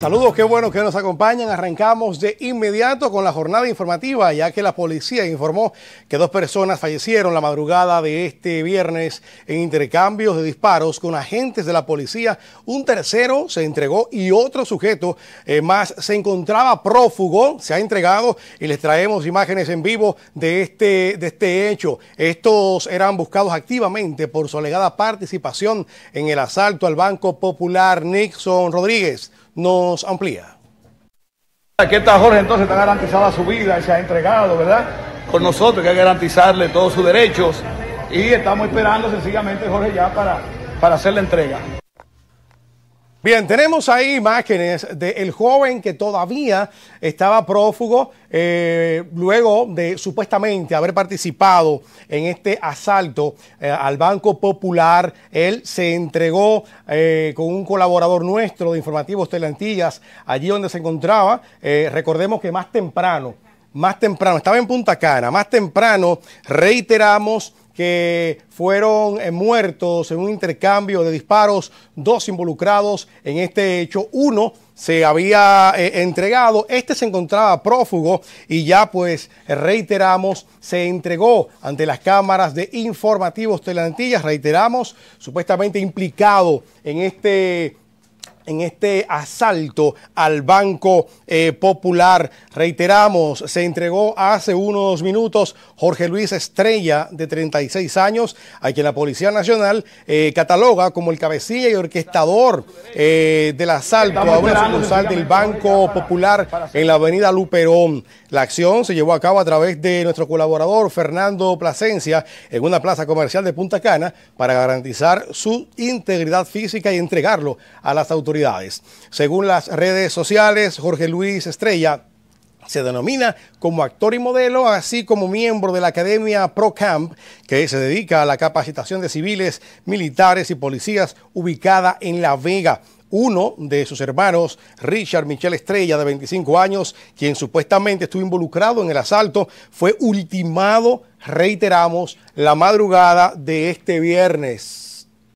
Saludos, qué bueno que nos acompañan. Arrancamos de inmediato con la jornada informativa, ya que la policía informó que dos personas fallecieron la madrugada de este viernes en intercambios de disparos con agentes de la policía. Un tercero se entregó y otro sujeto eh, más se encontraba prófugo, se ha entregado y les traemos imágenes en vivo de este, de este hecho. Estos eran buscados activamente por su alegada participación en el asalto al Banco Popular Nixon Rodríguez nos amplía. Aquí está Jorge, entonces está garantizada su vida, se ha entregado, ¿verdad? Con nosotros hay que garantizarle todos sus derechos y estamos esperando sencillamente Jorge ya para, para hacer la entrega. Bien, tenemos ahí imágenes del joven que todavía estaba prófugo eh, luego de supuestamente haber participado en este asalto eh, al Banco Popular. Él se entregó eh, con un colaborador nuestro de Informativos Telantillas allí donde se encontraba. recordemos que más temprano, más temprano, estaba en Punta Cana, más temprano reiteramos que fueron eh, muertos en un intercambio de disparos, dos involucrados en este hecho, uno se había eh, entregado, este se encontraba prófugo y ya pues reiteramos, se entregó ante las cámaras de informativos telantillas, reiteramos, supuestamente implicado en este en este asalto al Banco eh, Popular. Reiteramos, se entregó hace unos minutos Jorge Luis Estrella, de 36 años, a quien la Policía Nacional eh, cataloga como el cabecilla y orquestador eh, del asalto a una sucursal del Banco Popular en la avenida Luperón. La acción se llevó a cabo a través de nuestro colaborador Fernando Plasencia en una plaza comercial de Punta Cana para garantizar su integridad física y entregarlo a las autoridades según las redes sociales, Jorge Luis Estrella se denomina como actor y modelo, así como miembro de la Academia Pro Camp, que se dedica a la capacitación de civiles, militares y policías ubicada en La Vega. Uno de sus hermanos, Richard Michel Estrella, de 25 años, quien supuestamente estuvo involucrado en el asalto, fue ultimado, reiteramos, la madrugada de este viernes.